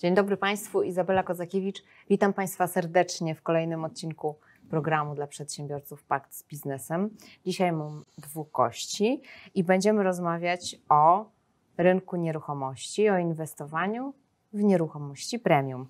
Dzień dobry Państwu, Izabela Kozakiewicz. Witam Państwa serdecznie w kolejnym odcinku programu dla przedsiębiorców Pakt z Biznesem. Dzisiaj mam dwóch gości i będziemy rozmawiać o rynku nieruchomości, o inwestowaniu w nieruchomości premium.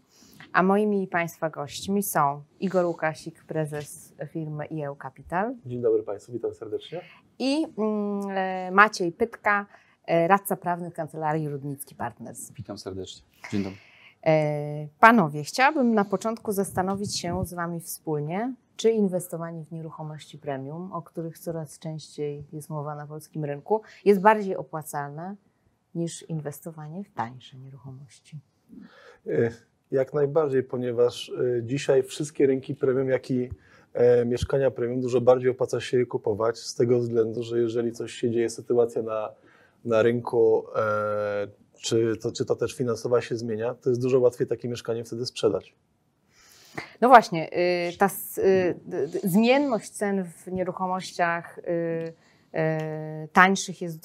A moimi Państwa gośćmi są Igor Łukasik, prezes firmy IEU Capital. Dzień dobry Państwu, witam serdecznie. I mm, e, Maciej Pytka, e, radca prawny w Kancelarii Rudnicki Partners. Witam serdecznie. Dzień dobry. E, panowie, chciałabym na początku zastanowić się z Wami wspólnie, czy inwestowanie w nieruchomości premium, o których coraz częściej jest mowa na polskim rynku, jest bardziej opłacalne niż inwestowanie w tańsze nieruchomości. E, jak najbardziej, ponieważ e, dzisiaj wszystkie rynki premium, jak i mieszkania premium, dużo bardziej opłaca się je kupować, z tego względu, że jeżeli coś się dzieje, sytuacja na, na rynku, czy to, czy to też finansowa się zmienia, to jest dużo łatwiej takie mieszkanie wtedy sprzedać. No właśnie, y, ta y, zmienność cen w nieruchomościach y, tańszych jest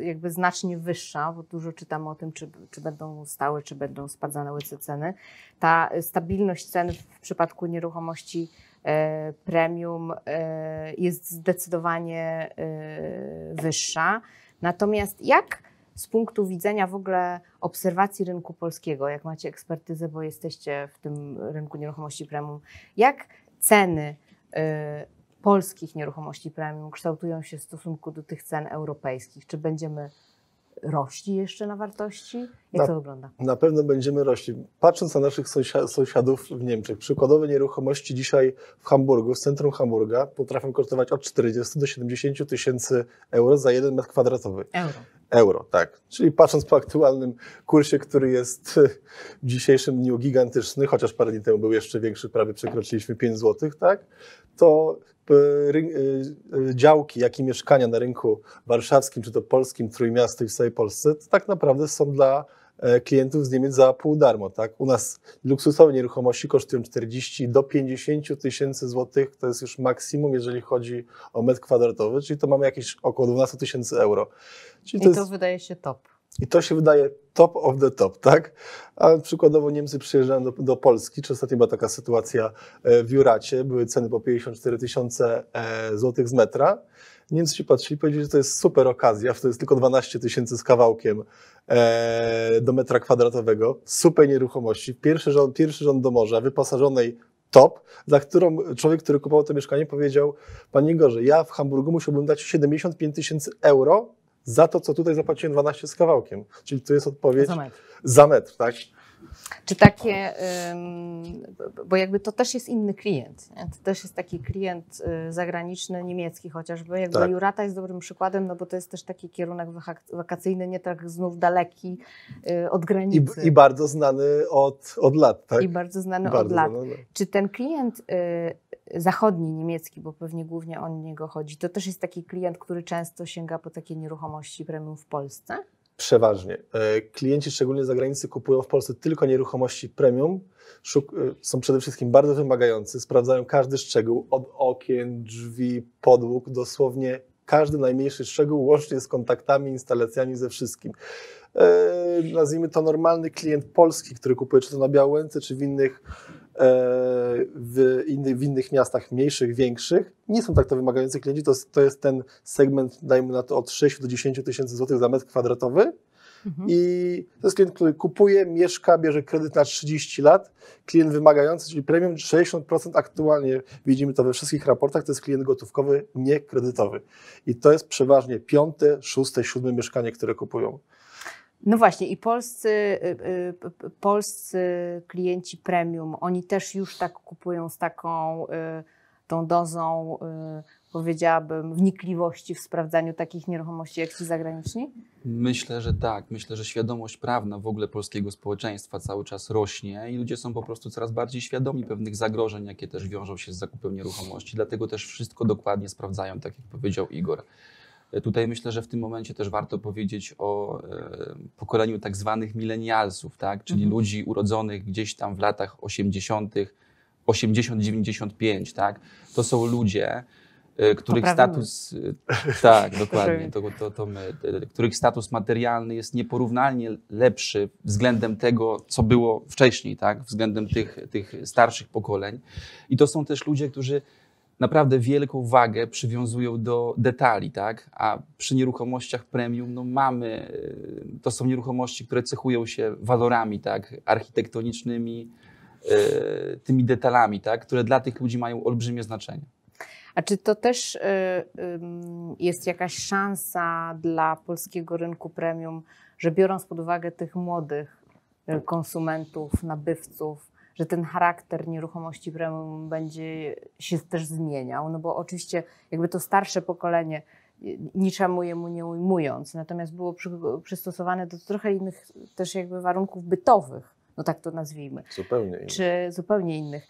jakby znacznie wyższa, bo dużo czytamy o tym, czy, czy będą stałe, czy będą spadzane łyce ceny. Ta stabilność cen w przypadku nieruchomości premium jest zdecydowanie wyższa. Natomiast jak z punktu widzenia w ogóle obserwacji rynku polskiego, jak macie ekspertyzę, bo jesteście w tym rynku nieruchomości premium, jak ceny y, polskich nieruchomości premium kształtują się w stosunku do tych cen europejskich? Czy będziemy rośli jeszcze na wartości? Jak na, to wygląda? Na pewno będziemy rośli. Patrząc na naszych sąsiadów w Niemczech, przykładowe nieruchomości dzisiaj w Hamburgu, w centrum Hamburga, potrafią kosztować od 40 do 70 tysięcy euro za jeden metr kwadratowy. Euro. Euro, tak. Czyli patrząc po aktualnym kursie, który jest e, w dzisiejszym dniu gigantyczny, chociaż parę dni temu był jeszcze większy, prawie przekroczyliśmy 5 zł, tak, to e, e, działki, jak i mieszkania na rynku warszawskim, czy to polskim, Trójmiasto i w całej Polsce, to tak naprawdę są dla E, klientów z Niemiec za pół darmo. Tak? U nas luksusowe nieruchomości kosztują 40 do 50 tysięcy złotych, to jest już maksimum, jeżeli chodzi o metr kwadratowy, czyli to mamy jakieś około 12 tysięcy euro. Czyli I to, to jest... wydaje się top. I to się wydaje top of the top, tak? A przykładowo Niemcy przyjeżdżają do, do Polski, czy ostatnio była taka sytuacja e, w Juracie, były ceny po 54 tysiące e, złotych z metra. Niemcy się patrzyli i powiedzieli, że to jest super okazja, że to jest tylko 12 tysięcy z kawałkiem e, do metra kwadratowego, super nieruchomości, pierwszy rząd, pierwszy rząd do morza, wyposażonej top, za którą człowiek, który kupował to mieszkanie powiedział, panie Gorze, ja w Hamburgu musiałbym dać 75 tysięcy euro za to, co tutaj zapłaciłem 12 z kawałkiem. Czyli to jest odpowiedź za metr, za metr tak? Czy takie, bo jakby to też jest inny klient, nie? to też jest taki klient y, zagraniczny, niemiecki chociażby. Jakby tak. Jurata jest dobrym przykładem, no bo to jest też taki kierunek wakacyjny, nie tak znów daleki y, od granicy. I, i bardzo znany od, od lat, tak? I bardzo znany bardzo od lat. Znany. Czy ten klient y, zachodni, niemiecki, bo pewnie głównie o niego chodzi, to też jest taki klient, który często sięga po takie nieruchomości premium w Polsce? Przeważnie. E, klienci, szczególnie zagranicy, kupują w Polsce tylko nieruchomości premium. E, są przede wszystkim bardzo wymagający, sprawdzają każdy szczegół, od okien, drzwi, podłóg, dosłownie każdy najmniejszy szczegół, łącznie z kontaktami, instalacjami, ze wszystkim. E, nazwijmy to normalny klient polski, który kupuje czy to na Białęce, czy w innych E, w, inny, w innych miastach mniejszych, większych, nie są tak to wymagający klienci. To, to jest ten segment, dajmy na to, od 6 do 10 tysięcy złotych za metr kwadratowy. Mhm. I to jest klient, który kupuje, mieszka, bierze kredyt na 30 lat. Klient wymagający, czyli premium 60% aktualnie widzimy to we wszystkich raportach, to jest klient gotówkowy, nie kredytowy. I to jest przeważnie piąte, szóste, siódme mieszkanie, które kupują. No właśnie, i polscy, y, y, polscy klienci premium, oni też już tak kupują z taką y, tą dozą, powiedziałabym, wnikliwości w sprawdzaniu takich nieruchomości jak ci zagraniczni? Myślę, że tak. Myślę, że świadomość prawna w ogóle polskiego społeczeństwa cały czas rośnie i ludzie są po prostu coraz bardziej świadomi pewnych zagrożeń, jakie też wiążą się z zakupem nieruchomości. Dlatego też wszystko dokładnie sprawdzają, tak jak powiedział Igor. Tutaj myślę, że w tym momencie też warto powiedzieć o e, pokoleniu tak zwanych milenialsów, tak? czyli mhm. ludzi urodzonych gdzieś tam w latach 80., 80-95. Tak? To są ludzie, e, których status. E, tak, dokładnie, to, to, to my, których status materialny jest nieporównalnie lepszy względem tego, co było wcześniej, tak? względem tych, tych starszych pokoleń. I to są też ludzie, którzy naprawdę wielką wagę przywiązują do detali, tak? A przy nieruchomościach premium, no mamy, y, to są nieruchomości, które cechują się walorami, tak? Architektonicznymi, y, tymi detalami, tak? Które dla tych ludzi mają olbrzymie znaczenie. A czy to też y, jest jakaś szansa dla polskiego rynku premium, że biorąc pod uwagę tych młodych konsumentów, nabywców, że ten charakter nieruchomości premium będzie się też zmieniał, no bo oczywiście jakby to starsze pokolenie niczemu jemu nie ujmując, natomiast było przy, przystosowane do trochę innych też jakby warunków bytowych, no tak to nazwijmy. Zupełnie innych. Czy zupełnie innych.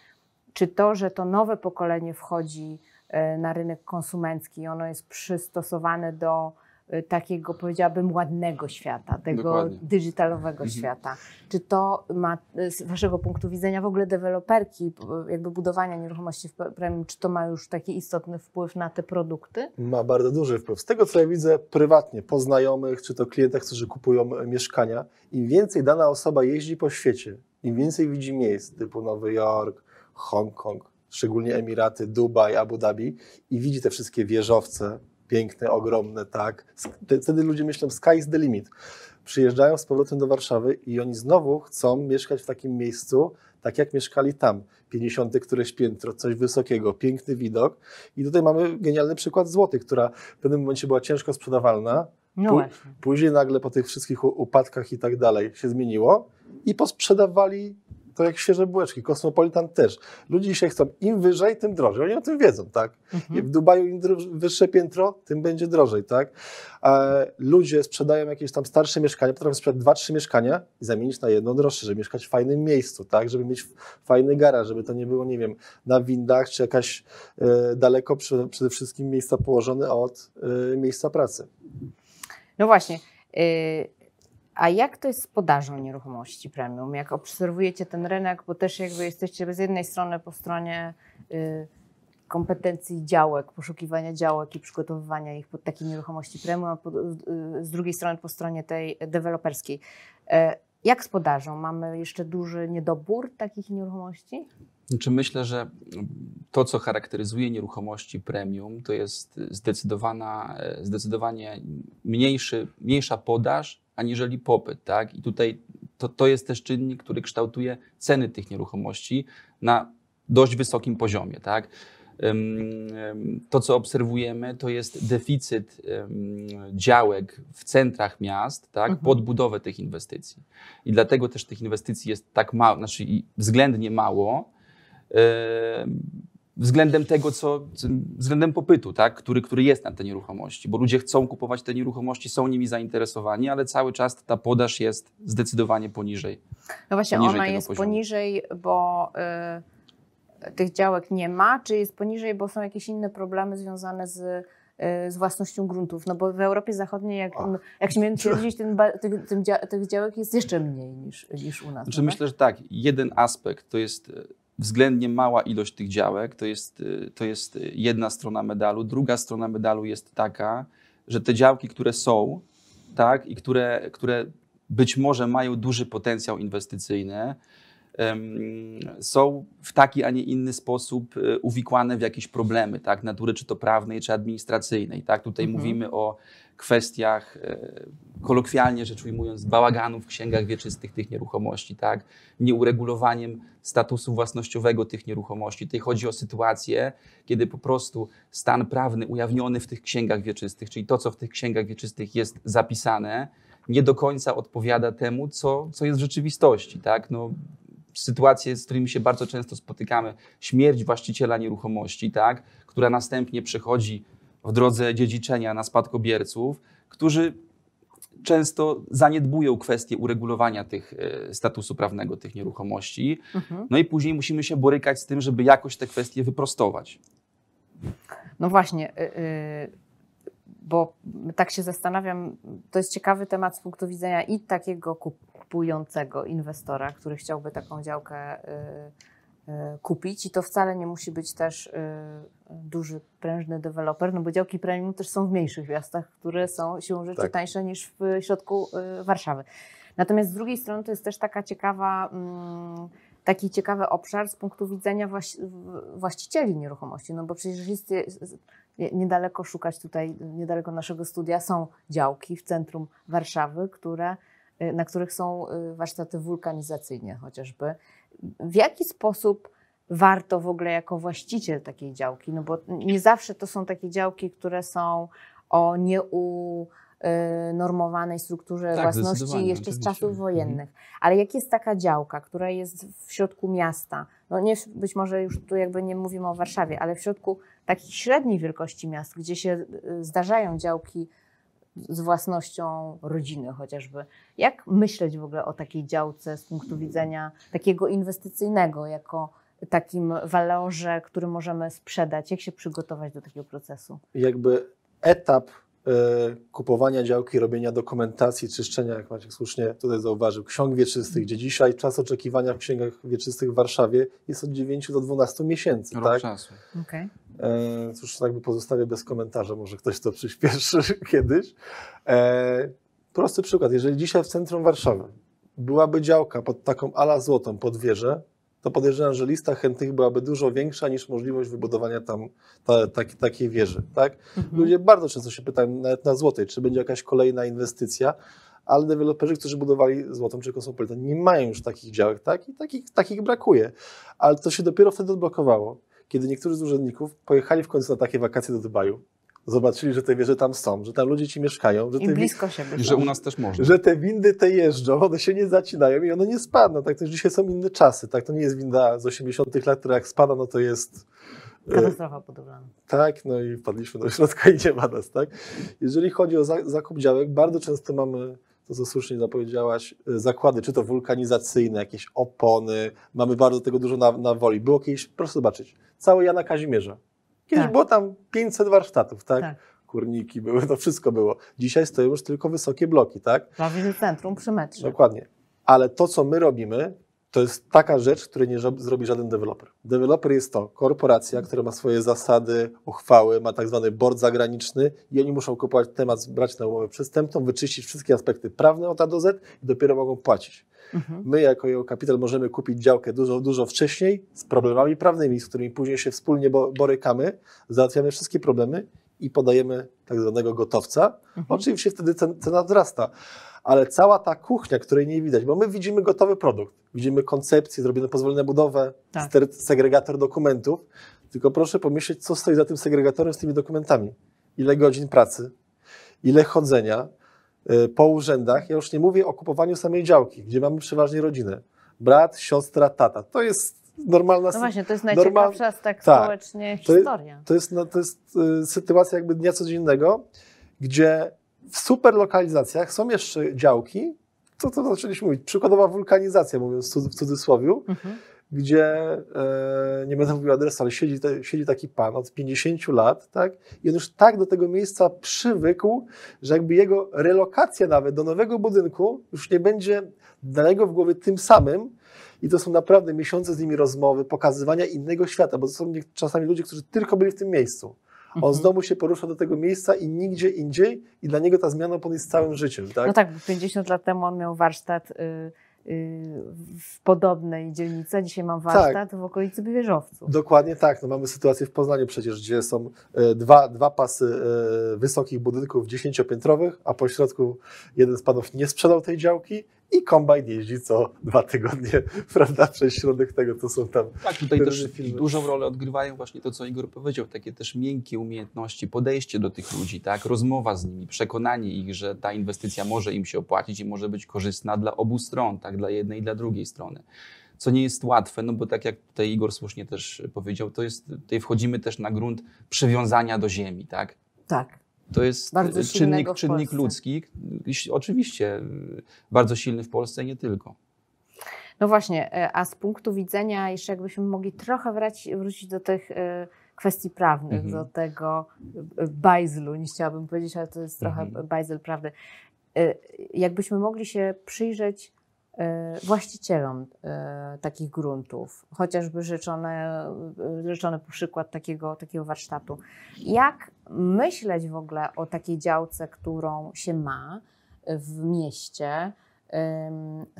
Czy to, że to nowe pokolenie wchodzi e, na rynek konsumencki, ono jest przystosowane do Y, takiego, powiedziałabym, ładnego świata, tego Dokładnie. digitalowego mhm. świata. Czy to ma y, z Waszego punktu widzenia w ogóle deweloperki, y, jakby budowania nieruchomości w premium, czy to ma już taki istotny wpływ na te produkty? Ma bardzo duży wpływ. Z tego, co ja widzę prywatnie, po znajomych, czy to klientach, którzy kupują mieszkania, im więcej dana osoba jeździ po świecie, im więcej widzi miejsc, typu Nowy Jork, Hongkong, szczególnie Emiraty, Dubaj, Abu Dhabi i widzi te wszystkie wieżowce, piękne, ogromne, tak. Wtedy ludzie myślą, sky is the limit. Przyjeżdżają z powrotem do Warszawy i oni znowu chcą mieszkać w takim miejscu, tak jak mieszkali tam. 50 któreś piętro, coś wysokiego, piękny widok. I tutaj mamy genialny przykład złoty, która w pewnym momencie była ciężko sprzedawalna. No później nagle po tych wszystkich upadkach i tak dalej się zmieniło i posprzedawali to jak świeże bułeczki, Kosmopolitan też. Ludzie się chcą im wyżej, tym drożej. Oni o tym wiedzą, tak? Mhm. W Dubaju im wyższe piętro, tym będzie drożej, tak? E, ludzie sprzedają jakieś tam starsze mieszkania, potrafią sprzedać dwa, trzy mieszkania i zamienić na jedno droższe, żeby mieszkać w fajnym miejscu, tak? Żeby mieć fajny garaż, żeby to nie było, nie wiem, na windach, czy jakaś e, daleko przy, przede wszystkim miejsca położone od e, miejsca pracy. No właśnie. Y a jak to jest z podażą nieruchomości premium? Jak obserwujecie ten rynek, bo też jakby jesteście z jednej strony po stronie y, kompetencji działek, poszukiwania działek i przygotowywania ich pod takie nieruchomości premium, a po, y, z drugiej strony po stronie tej deweloperskiej. E, jak z podażą? Mamy jeszcze duży niedobór takich nieruchomości? Znaczy myślę, że to, co charakteryzuje nieruchomości premium, to jest zdecydowana, e, zdecydowanie mniejszy, mniejsza podaż aniżeli popyt. Tak? I tutaj to, to jest też czynnik, który kształtuje ceny tych nieruchomości na dość wysokim poziomie. Tak? To, co obserwujemy, to jest deficyt działek w centrach miast tak, mhm. pod budowę tych inwestycji. I dlatego też tych inwestycji jest tak mało, znaczy względnie mało względem tego, co, względem popytu, tak, który, który jest na te nieruchomości, bo ludzie chcą kupować te nieruchomości, są nimi zainteresowani, ale cały czas ta podaż jest zdecydowanie poniżej. No właśnie, poniżej ona jest poziomu. poniżej, bo y, tych działek nie ma, czy jest poniżej, bo są jakieś inne problemy związane z y, z własnością gruntów, no bo w Europie Zachodniej, jak, oh. jak śmiem twierdzić, ten, tych, tych, działek jest jeszcze mniej niż, niż u nas. Znaczy, no tak? myślę, że tak. Jeden aspekt to jest y, względnie mała ilość tych działek. To jest, y, to jest y, jedna strona medalu. Druga strona medalu jest taka, że te działki, które są, tak, i które, które być może mają duży potencjał inwestycyjny, są w taki, a nie inny sposób e, uwikłane w jakieś problemy, tak, natury czy to prawnej, czy administracyjnej. Tak? Tutaj mhm. mówimy o kwestiach, e, kolokwialnie rzecz ujmując, bałaganów w księgach wieczystych tych nieruchomości, tak? nieuregulowaniem statusu własnościowego tych nieruchomości. Tutaj chodzi o sytuację, kiedy po prostu stan prawny ujawniony w tych księgach wieczystych, czyli to, co w tych księgach wieczystych jest zapisane, nie do końca odpowiada temu, co, co jest w rzeczywistości. Tak? No, sytuacje, z którymi się bardzo często spotykamy. Śmierć właściciela nieruchomości, tak, która następnie przechodzi w drodze dziedziczenia na spadkobierców, którzy często zaniedbują kwestię uregulowania tych e, statusu prawnego tych nieruchomości. Mhm. No i później musimy się borykać z tym, żeby jakoś te kwestie wyprostować. No właśnie, y, y, bo tak się zastanawiam, to jest ciekawy temat z punktu widzenia i takiego kupującego inwestora, który chciałby taką działkę y, y, kupić i to wcale nie musi być też y, duży, prężny deweloper, no bo działki premium też są w mniejszych miastach, które są siłą rzeczy tak. tańsze niż w środku Warszawy. Natomiast z drugiej strony to jest też taka ciekawa, mm, taki ciekawy obszar z punktu widzenia właścicieli nieruchomości, no bo przecież jest, niedaleko szukać tutaj, niedaleko naszego studia są działki w centrum Warszawy, które Y, na których są y, warsztaty wulkanizacyjne chociażby. W jaki sposób warto w ogóle jako właściciel takiej działki, no bo nie zawsze to są takie działki, które są o nieu normowanej strukturze tak, własności jeszcze z czasów mhm. wojennych. Ale jak jest taka działka, która jest w środku miasta, no nie, być może już tu jakby nie mówimy o Warszawie, ale w środku takich średniej wielkości miast, gdzie się y, zdarzają działki z własnością rodziny chociażby. Jak myśleć w ogóle o takiej działce z punktu widzenia takiego inwestycyjnego, jako takim walorze, który możemy sprzedać? Jak się przygotować do takiego procesu? Jakby etap E, kupowania działki, robienia dokumentacji, czyszczenia, jak Maciek słusznie tutaj zauważył, ksiąg wieczystych, gdzie dzisiaj czas oczekiwania w księgach wieczystych w Warszawie jest od 9 do 12 miesięcy. Rok tak? czasu. Okay. E, cóż, tak pozostawię bez komentarza, może ktoś to przyspieszy kiedyś. E, prosty przykład, jeżeli dzisiaj w centrum Warszawy byłaby działka pod taką ala złotą pod wieżę, to podejrzewam, że lista chętnych byłaby dużo większa niż możliwość wybudowania tam ta, ta, takiej wieży. Tak? Mhm. Ludzie bardzo często się pytają, nawet na złotej, czy będzie jakaś kolejna inwestycja, ale deweloperzy, którzy budowali złotą czy kosmopolitan, nie mają już takich działek, tak? I takich, takich brakuje. Ale to się dopiero wtedy odblokowało, kiedy niektórzy z urzędników pojechali w końcu na takie wakacje do Dubaju zobaczyli, że te wieże tam są, że tam ludzie ci mieszkają. Że I te blisko się I że u nas też można. Że te windy te jeżdżą, one się nie zacinają i one nie spadną. Tak też dzisiaj są inne czasy. Tak, to nie jest winda z 80 lat, która jak spada, no to jest... E, Katastrofa podobna. Tak, no i wpadliśmy do środka i nie ma nas, tak? Jeżeli chodzi o zakup działek, bardzo często mamy to co słusznie zapowiedziałaś, e, zakłady, czy to wulkanizacyjne, jakieś opony, mamy bardzo tego dużo na, na woli. Było kiedyś, proszę zobaczyć, całe Jana Kazimierza, Kiedyś tak. było tam 500 warsztatów, tak? tak? Kurniki były, to wszystko było. Dzisiaj stoją już tylko wysokie bloki, tak? Prawie centrum przy metrze. Dokładnie. Ale to, co my robimy, to jest taka rzecz, której nie zrobi żaden deweloper. Deweloper jest to korporacja, która ma swoje zasady, uchwały, ma tak zwany board zagraniczny i oni muszą kupować temat, brać na umowę przestępną, wyczyścić wszystkie aspekty prawne od A do Z i dopiero mogą płacić. Mhm. My jako jego kapitał możemy kupić działkę dużo, dużo wcześniej z problemami prawnymi, z którymi później się wspólnie borykamy, załatwiamy wszystkie problemy i podajemy tak zwanego gotowca. Mhm. Oczywiście wtedy cena wzrasta ale cała ta kuchnia, której nie widać, bo my widzimy gotowy produkt, widzimy koncepcję, zrobione pozwolenie na budowę, tak. segregator dokumentów, tylko proszę pomyśleć, co stoi za tym segregatorem z tymi dokumentami. Ile godzin pracy, ile chodzenia, Y, po urzędach, ja już nie mówię o kupowaniu samej działki, gdzie mamy przeważnie rodzinę. Brat, siostra, tata. To jest normalna sytuacja. No właśnie, to jest najciekawsza normal... tak, tak społecznie to, historia. To jest, no, to jest y, sytuacja jakby dnia codziennego, gdzie w super lokalizacjach są jeszcze działki, to co zaczęliśmy mówić, przykładowa wulkanizacja, mówiąc w cudzysłowie, mhm gdzie e, nie będę mówił adresu, ale siedzi, siedzi taki pan od 50 lat, tak? I on już tak do tego miejsca przywykł, że jakby jego relokacja nawet do nowego budynku już nie będzie dalego w głowie tym samym. I to są naprawdę miesiące z nimi rozmowy, pokazywania innego świata, bo to są czasami ludzie, którzy tylko byli w tym miejscu. On mhm. znowu z domu się porusza do tego miejsca i nigdzie indziej, i dla niego ta zmiana jest całym życiem. Tak? No tak, 50 lat temu on miał warsztat. Y, Y, w podobnej dzielnicy, dzisiaj mam warsztat tak. w okolicy Wieżowców. Dokładnie tak, no mamy sytuację w Poznaniu przecież, gdzie są y, dwa, dwa pasy y, wysokich budynków dziesięciopiętrowych, a pośrodku jeden z panów nie sprzedał tej działki i kombajn jeździ co dwa tygodnie, prawda? Przez środek tego to są tam. Tak, tutaj też filmy. dużą rolę odgrywają właśnie to, co Igor powiedział, takie też miękkie umiejętności, podejście do tych ludzi, tak? Rozmowa z nimi, przekonanie ich, że ta inwestycja może im się opłacić i może być korzystna dla obu stron, tak? Dla jednej i dla drugiej strony co nie jest łatwe, no bo tak jak tutaj Igor słusznie też powiedział, to jest, tutaj wchodzimy też na grunt przywiązania do ziemi, tak? Tak to jest e, bardzo czynnik, czynnik ludzki, oczywiście e, bardzo silny w Polsce, nie tylko. No właśnie, e, a z punktu widzenia, jeszcze jakbyśmy mogli trochę wrócić, wrócić do tych kwestii prawnych, mhm. do tego bajzlu, nie chciałabym powiedzieć, ale to jest trochę mhm. bajzel prawdy. Jakbyśmy mogli się przyjrzeć E, właścicielom e, takich gruntów, chociażby życzone po e, przykład takiego, takiego warsztatu. Jak myśleć w ogóle o takiej działce, którą się ma w mieście,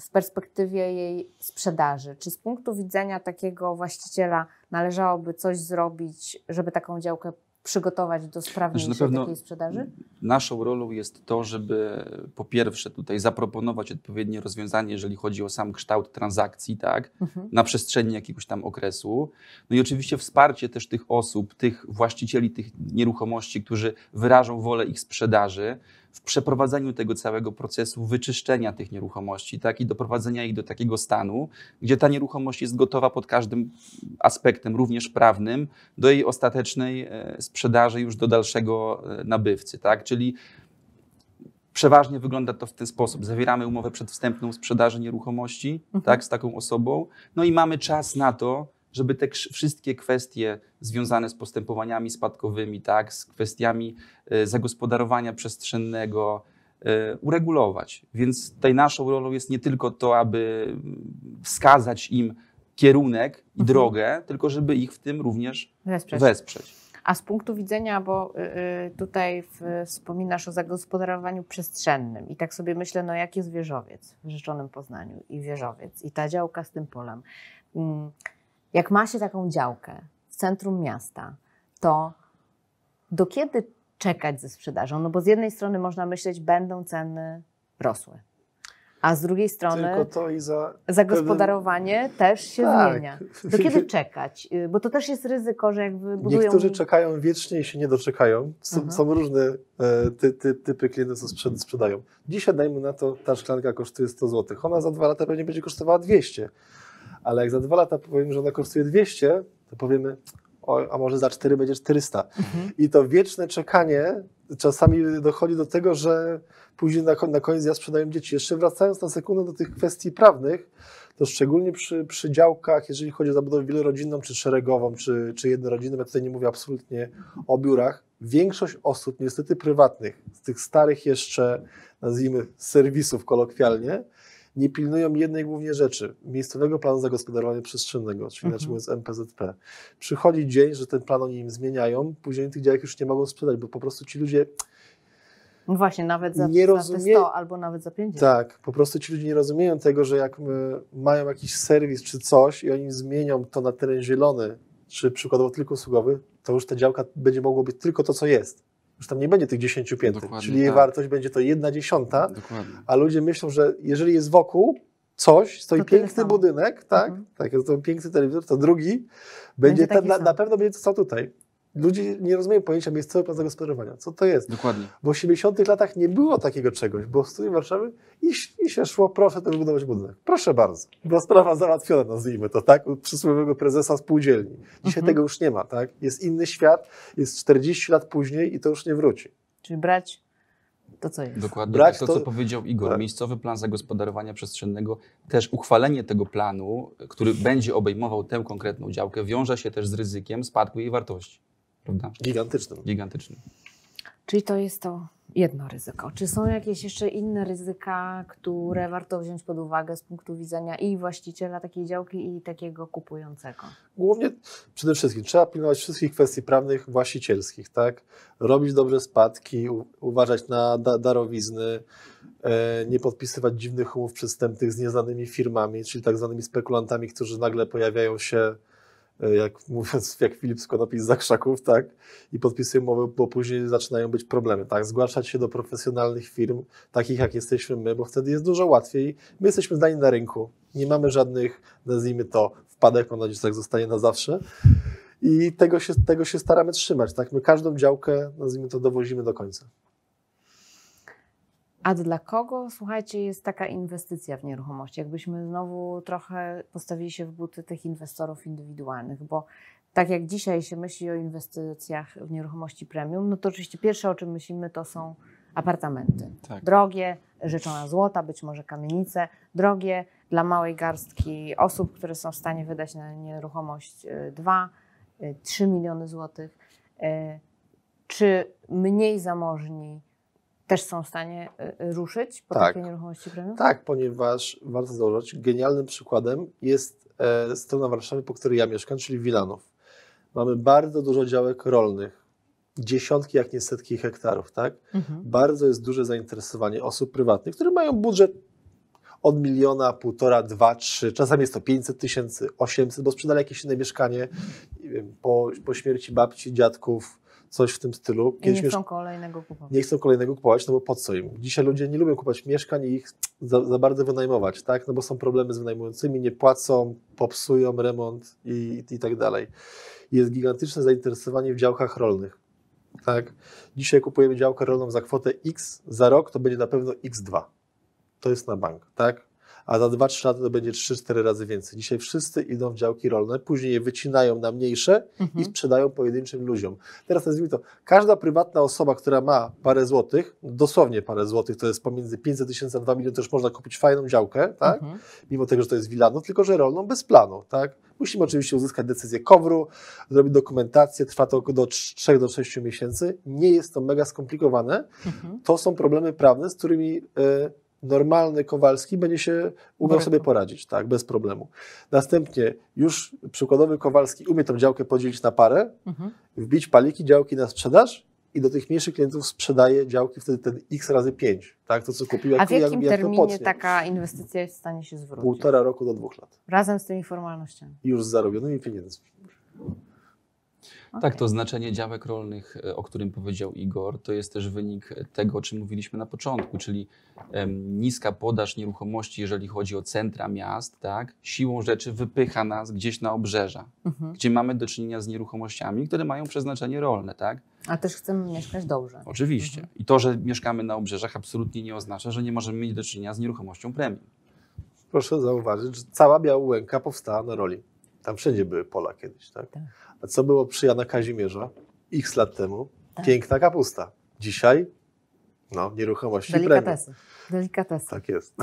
w perspektywie jej sprzedaży? Czy z punktu widzenia takiego właściciela należałoby coś zrobić, żeby taką działkę przygotować do znaczy, sprawniejszej znaczy, takiej sprzedaży? Naszą rolą jest to, żeby po pierwsze tutaj zaproponować odpowiednie rozwiązanie, jeżeli chodzi o sam kształt transakcji, tak, mhm. na przestrzeni jakiegoś tam okresu. No i oczywiście wsparcie też tych osób, tych właścicieli tych nieruchomości, którzy wyrażą wolę ich sprzedaży w przeprowadzeniu tego całego procesu wyczyszczenia tych nieruchomości, tak, i doprowadzenia ich do takiego stanu, gdzie ta nieruchomość jest gotowa pod każdym aspektem, również prawnym, do jej ostatecznej e, sprzedaży już do dalszego e, nabywcy, tak Czyli przeważnie wygląda to w ten sposób. Zawieramy umowę przedwstępną sprzedaży nieruchomości mhm. tak, z taką osobą, no i mamy czas na to, żeby te wszystkie kwestie związane z postępowaniami spadkowymi, tak, z kwestiami e, zagospodarowania przestrzennego, e, uregulować. Więc tutaj naszą rolą jest nie tylko to, aby wskazać im kierunek i mhm. drogę, tylko żeby ich w tym również wesprzeć. wesprzeć. A z punktu widzenia, bo y, y, tutaj wspominasz o zagospodarowaniu przestrzennym i tak sobie myślę, no jak jest wieżowiec w Rzeczonym Poznaniu i wieżowiec i ta działka z tym polem. Mm, jak ma się taką działkę w centrum miasta, to do kiedy czekać ze sprzedażą? No bo z jednej strony można myśleć, będą ceny rosły a z drugiej strony za... zagospodarowanie też się tak. zmienia. Do kiedy czekać? Bo to też jest ryzyko, że jak wybudują Niektórzy czekają wiecznie i się nie doczekają. mhm. Są, różne e, ty, ty, typy klientów, co sprzedają. Dzisiaj dajmy na to, ta szklanka kosztuje 100 zł. Ona za dwa lata pewnie będzie kosztowała 200. Ale jak za dwa lata powiemy, że ona kosztuje 200, to powiemy, a może za 4 będzie 400. Mhm. I to wieczne czekanie czasami dochodzi do tego, że później na, na koniec ja sprzedałem dzieci. Jeszcze wracając na sekundę do tych kwestii prawnych, to szczególnie przy, przy działkach, jeżeli chodzi o zabudowę wielorodzinną, czy szeregową, czy, czy jednorodzinną, ja tutaj nie mówię absolutnie o biurach, większość osób niestety prywatnych, z tych starych jeszcze, nazwijmy, serwisów kolokwialnie, nie pilnują jednej głównie rzeczy, miejscowego planu zagospodarowania przestrzennego, czyli mhm. jest MPZP. Przychodzi dzień, że ten plan oni im zmieniają, później tych działek już nie mogą sprzedać, bo po prostu ci ludzie no właśnie, nawet za, nie rozumie... 100 albo nawet za 50. Tak, po prostu ci ludzie nie rozumieją tego, że jak e, mają jakiś serwis czy coś i oni zmienią to na teren zielony, czy przykładowo tylko usługowy, to już ta działka będzie mogło być tylko to, co jest już tam nie będzie tych 10 pięter, Dokładnie, czyli jej tak. wartość będzie to jedna dziesiąta, a ludzie myślą, że jeżeli jest wokół coś, stoi to piękny budynek, tak, mhm. tak, to piękny telewizor, to drugi będzie, będzie ten, na, na, pewno będzie to co tutaj ludzie nie rozumieją pojęcia miejscowego plan zagospodarowania. Co to jest? Dokładnie. Bo w 70 latach nie było takiego czegoś, bo w studiu Warszawy i, i się szło, proszę to wybudować budynek. Proszę bardzo. Była sprawa załatwiona, nazwijmy to, tak? U przysłowiowego prezesa spółdzielni. Dzisiaj mhm. tego już nie ma, tak? Jest inny świat, jest 40 lat później i to już nie wróci. Czyli brać to, co jest. Dokładnie Brać to, to, co powiedział Igor. Tak. Miejscowy plan zagospodarowania przestrzennego, też uchwalenie tego planu, który będzie obejmował tę konkretną działkę, wiąże się też z ryzykiem spadku jej wartości prawda? Gigantycznym. Gigantycznym. Czyli to jest to jedno ryzyko. Czy są jakieś jeszcze inne ryzyka, które warto wziąć pod uwagę z punktu widzenia i właściciela takiej działki, i takiego kupującego? Głównie przede wszystkim trzeba pilnować wszystkich kwestii prawnych właścicielskich, tak? Robić dobre spadki, uważać na da darowizny, e, nie podpisywać dziwnych umów przystępnych z nieznanymi firmami, czyli tak zwanymi spekulantami, którzy nagle pojawiają się E, jak mówiąc, jak Filip Skonopis za krzaków, tak, i podpisuje umowę, bo później zaczynają być problemy, tak, zgłaszać się do profesjonalnych firm, takich jak jesteśmy my, bo wtedy jest dużo łatwiej. My jesteśmy zdani na rynku, nie mamy żadnych, nazwijmy to, wpadek, mam nadzieję, że tak zostanie na zawsze. I tego się, tego się staramy trzymać, tak, my każdą działkę, nazwijmy to, dowozimy do końca. A dla kogo, słuchajcie, jest taka inwestycja w nieruchomości? Jakbyśmy znowu trochę postawili się w buty tych inwestorów indywidualnych, bo tak jak dzisiaj się myśli o inwestycjach w nieruchomości premium, no to oczywiście pierwsze, o czym myślimy, to są apartamenty. Tak. Drogie, rzeczona złota, być może kamienice, drogie dla małej garstki osób, które są w stanie wydać na nieruchomość 2, e, 3 e, miliony złotych, e, czy mniej zamożni też są w stanie y, y, ruszyć po tak. takiej nieruchomości premium? Tak, ponieważ warto zauważyć, genialnym przykładem jest e, strona Warszawy, po której ja mieszkam, czyli Wilanów. Mamy bardzo dużo działek rolnych, dziesiątki, jak nie setki hektarów, tak? Mhm. Bardzo jest duże zainteresowanie osób prywatnych, które mają budżet od miliona, półtora, dwa, trzy, czasami jest to 500 tysięcy, 800, bo sprzedali jakieś inne mieszkanie, nie wiem, po, po śmierci babci, dziadków, coś w tym stylu. Kiedyś nie chcą miesz... kolejnego kupować. Nie chcą kolejnego kupować, no bo po co im? Dzisiaj ludzie nie lubią kupować mieszkań i ich za, za bardzo wynajmować, tak? No bo są problemy z wynajmującymi, nie płacą, popsują remont i, i tak dalej. Jest gigantyczne zainteresowanie w działkach rolnych. Tak? Dzisiaj kupujemy działkę rolną za kwotę X, za rok to będzie na pewno X2. To jest na bank, tak? a za 2-3 lata to będzie 3-4 razy więcej. Dzisiaj wszyscy idą w działki rolne, później je wycinają na mniejsze mhm. i sprzedają pojedynczym ludziom. Teraz nazwijmy to, każda prywatna osoba, która ma parę złotych, dosłownie parę złotych, to jest pomiędzy 500 tysięcy a 2 miliony, też można kupić fajną działkę, tak? Mhm. mimo tego, że to jest wilano, tylko że rolną bez planu. Tak? Musimy oczywiście uzyskać decyzję kowru, zrobić dokumentację, trwa to około 3 do 6 miesięcy. Nie jest to mega skomplikowane. Mhm. To są problemy prawne, z którymi e, normalny Kowalski będzie się umiał Dobra. sobie poradzić, tak, bez problemu. Następnie już przykładowy Kowalski umie tą działkę podzielić na parę, mhm. wbić paliki działki na sprzedaż i do tych mniejszych klientów sprzedaje działki wtedy ten x razy 5, tak, to co kupił, jak, A w jakim jak, jak terminie taka inwestycja jest w stanie się zwrócić? Półtora roku do dwóch lat. Razem z tymi formalnościami? Już z zarobionymi pieniędzmi. Okay. Tak, to znaczenie działek rolnych, e, o którym powiedział Igor, to jest też wynik tego, o czym mówiliśmy na początku, czyli niska podaż nieruchomości, jeżeli chodzi o centra miast, tak, siłą rzeczy wypycha nas gdzieś na obrzeża, mhm. gdzie mamy do czynienia z nieruchomościami, które mają przeznaczenie rolne. Tak? A też chcemy mieszkać dobrze. Oczywiście. Mhm. I to, że mieszkamy na obrzeżach, absolutnie nie oznacza, że nie możemy mieć do czynienia z nieruchomością premium. Proszę zauważyć, że cała Biała Łęka powstała na roli. Tam wszędzie były pola kiedyś, tak? tak. A co było przy Jana Kazimierza x lat temu? Tak. Piękna kapusta. Dzisiaj no, nieruchomości Delikatesy. Delikatesy. Tak jest.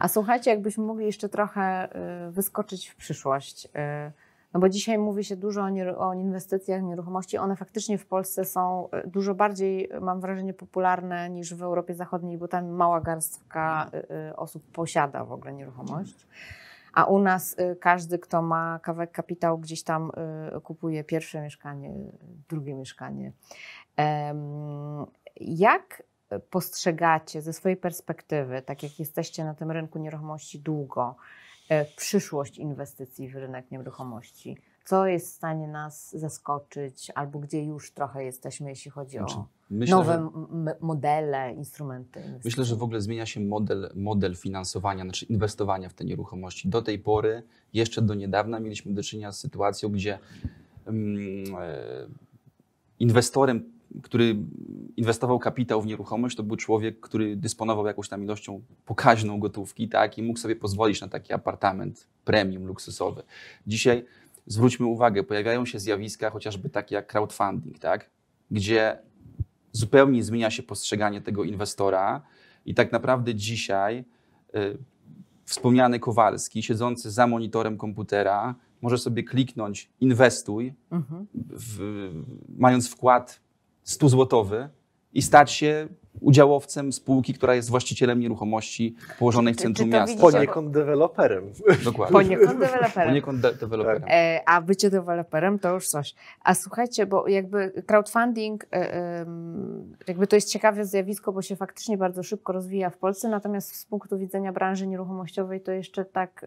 A słuchajcie, jakbyśmy mogli jeszcze trochę y, wyskoczyć w przyszłość. Y, no bo dzisiaj mówi się dużo o, inwestycjach, nieruchomości. One faktycznie w Polsce są y, dużo bardziej, mam wrażenie, popularne niż w Europie Zachodniej, bo tam mała garstka osób posiada w ogóle nieruchomość a u nas y, każdy, kto ma kawałek kapitału, gdzieś tam y, kupuje pierwsze mieszkanie, drugie mieszkanie. Jak postrzegacie ze swojej perspektywy, tak jak jesteście na tym rynku nieruchomości długo, e, przyszłość inwestycji w rynek nieruchomości? co jest w stanie nas zaskoczyć, albo gdzie już trochę jesteśmy, jeśli chodzi znaczy, o myślę, nowe że, modele, instrumenty. Myślę, że w ogóle zmienia się model, model finansowania, znaczy inwestowania w te nieruchomości. Do tej pory, jeszcze do niedawna, mieliśmy do czynienia z sytuacją, gdzie mm, e, inwestorem który inwestował kapitał w nieruchomość, to był człowiek, który dysponował jakąś tam ilością pokaźną gotówki tak, i mógł sobie pozwolić na taki apartament premium, luksusowy. Dzisiaj zwróćmy uwagę, pojawiają się zjawiska chociażby takie jak crowdfunding, tak? gdzie zupełnie zmienia się postrzeganie tego inwestora i tak naprawdę dzisiaj y, wspomniany Kowalski, siedzący za monitorem komputera, może sobie kliknąć inwestuj, mhm. w, mając wkład 100 złotowy i stać się udziałowcem spółki, która jest właścicielem nieruchomości położonej w centrum miasta. Poniekąd deweloperem. Dokładnie. Poniekąd deweloperem. Poniekąd de deweloperem. E, a bycie deweloperem to już coś. A słuchajcie, bo jakby crowdfunding, e, jakby to jest ciekawe zjawisko, bo się faktycznie bardzo szybko rozwija w Polsce, natomiast z punktu widzenia branży nieruchomościowej to jeszcze tak,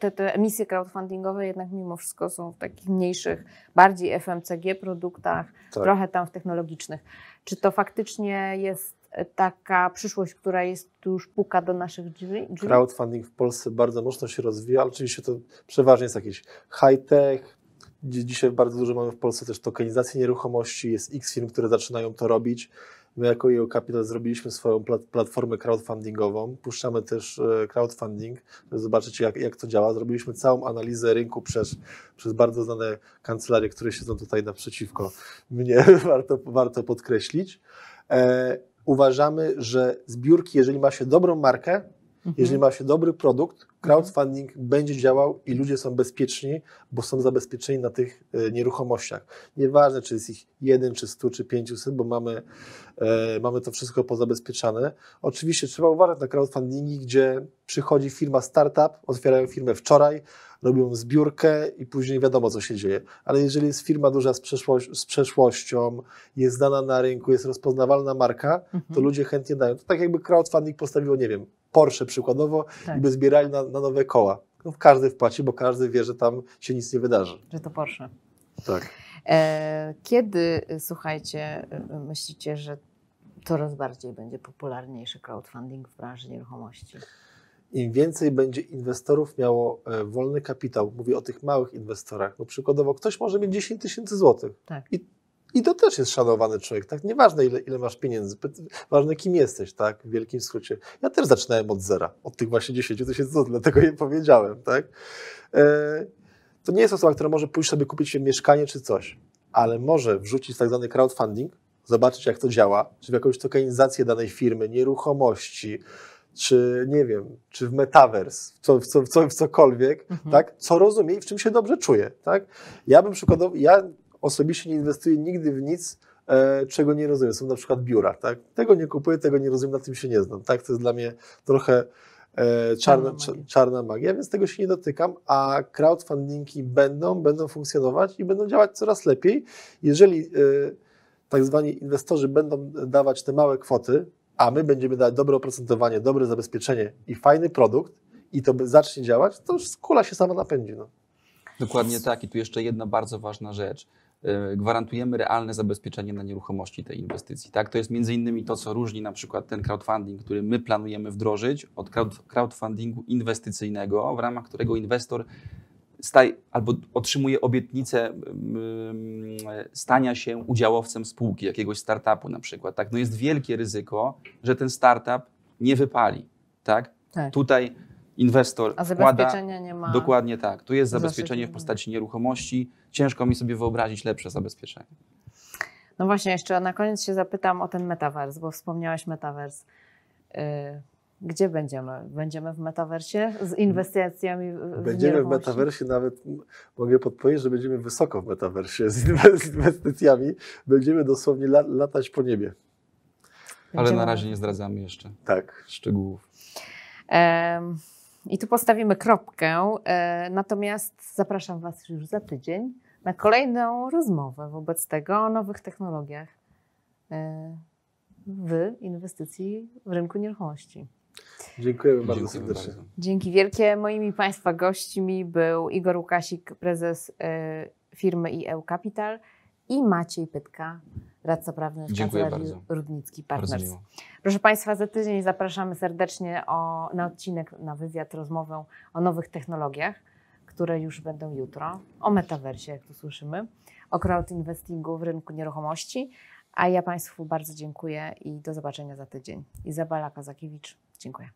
te, te emisje crowdfundingowe jednak mimo wszystko są w takich mniejszych, bardziej FMCG produktach, tak. trochę tam w technologicznych. Czy to faktycznie jest taka przyszłość, która jest już puka do naszych drzwi? Crowdfunding w Polsce bardzo mocno się rozwija, ale oczywiście to przeważnie jest jakieś high-tech, dzisiaj bardzo dużo mamy w Polsce też tokenizacji nieruchomości, jest x firm, które zaczynają to robić. My jako EO Capital zrobiliśmy swoją platformę crowdfundingową, puszczamy też e, crowdfunding, żeby zobaczyć jak, jak to działa. Zrobiliśmy całą analizę rynku przez, przez bardzo znane kancelarie, które siedzą tutaj naprzeciwko mnie, warto, warto podkreślić. E, uważamy, że zbiórki, jeżeli ma się dobrą markę, jeżeli mhm. ma się dobry produkt, crowdfunding mhm. będzie działał i ludzie są bezpieczni, bo są zabezpieczeni na tych e, nieruchomościach. Nieważne, czy jest ich jeden, czy stu, czy pięciuset, bo mamy, e, mamy to wszystko pozabezpieczane. Oczywiście trzeba uważać na crowdfundingi, gdzie przychodzi firma startup, otwierają firmę wczoraj, robią zbiórkę i później wiadomo, co się dzieje. Ale jeżeli jest firma duża z, przeszłoś z przeszłością, jest znana na rynku, jest rozpoznawalna marka, mhm. to ludzie chętnie dają. To tak jakby crowdfunding postawiło, nie wiem, Porsche przykładowo tak. i by zbierali na, na nowe koła. No, każdy wpłaci, bo każdy wie, że tam się nic nie wydarzy. Że to Porsche. Tak. E, kiedy, słuchajcie, myślicie, że coraz bardziej będzie popularniejszy crowdfunding w branży nieruchomości? Im więcej będzie inwestorów miało e, wolny kapitał, mówię o tych małych inwestorach, no przykładowo ktoś może mieć 10 tysięcy złotych tak. i i to też jest szanowany człowiek, tak? Nieważne, ile, ile masz pieniędzy, ważne, kim jesteś, tak? W wielkim skrócie. Ja też zaczynałem od zera, od tych właśnie 10 tysięcy złotych, dlatego je powiedziałem, tak? E, to nie jest osoba, która może pójść sobie kupić się mieszkanie czy coś, ale może wrzucić tak zwany crowdfunding, zobaczyć, jak to działa, czy w jakąś tokenizację danej firmy, nieruchomości, czy nie wiem, czy w metaverse w, co, w, co, w, cokolwiek, mhm. tak? co rozumie i w czym się dobrze czuje. Tak? Ja bym przykładowo, ja osobiście nie inwestuję nigdy w nic, e, czego nie rozumiem. Są na przykład biura, tak? Tego nie kupuję, tego nie rozumiem, na tym się nie znam, tak? To jest dla mnie trochę e, czarna, magia. czarna magia, więc tego się nie dotykam, a crowdfundingi będą, będą funkcjonować i będą działać coraz lepiej. Jeżeli e, tak zwani inwestorzy będą dawać te małe kwoty, a my będziemy dawać dobre oprocentowanie, dobre zabezpieczenie i fajny produkt, i to zacznie działać, to już kula się sama napędzi. No. Dokładnie tak. I tu jeszcze jedna bardzo ważna rzecz. Y, gwarantujemy realne zabezpieczenie na nieruchomości tej inwestycji. Tak? To jest między innymi to, co różni na przykład ten crowdfunding, który my planujemy wdrożyć od crowdfundingu inwestycyjnego, w ramach którego inwestor staje, albo otrzymuje obietnicę stania się udziałowcem spółki, jakiegoś startupu na przykład. Tak? No jest wielkie ryzyko, że ten startup nie wypali. Tak? tak. Tutaj inwestor A zabezpieczenia wkłada, nie ma. Dokładnie tak. Tu jest zabezpieczenie w postaci nieruchomości. Ciężko mi sobie wyobrazić lepsze zabezpieczenie. No właśnie, jeszcze na koniec się zapytam o ten metavers, bo wspomniałeś metavers. Y, gdzie będziemy? Będziemy w metaversie z inwestycjami? W będziemy w metaversie, nawet mogę podpowiedzieć, że będziemy wysoko w metaversie z inwestycjami. Będziemy dosłownie latać po niebie. Będziemy... Ale na razie nie zdradzamy jeszcze tak. szczegółów. Um. I tu postawimy kropkę. E, natomiast zapraszam Was już za tydzień na kolejną rozmowę wobec tego o nowych technologiach e, w inwestycji w rynku nieruchomości. Dziękujemy bardzo Dziękujemy serdecznie. Bardzo. Dzięki wielkie. Moimi Państwa gośćmi był Igor Łukasik, prezes e, firmy IEU Capital i Maciej Pytka, radca prawny w Kancelarii Rudnicki Partners. Proszę Państwa, za tydzień zapraszamy serdecznie o, na odcinek, na wywiad, rozmowę o nowych technologiach, które już będą jutro, o metaversie, jak tu słyszymy, o crowdinvestingu w rynku nieruchomości, a ja Państwu bardzo dziękuję i do zobaczenia za tydzień. Izabela Kazakiewicz, dziękuję.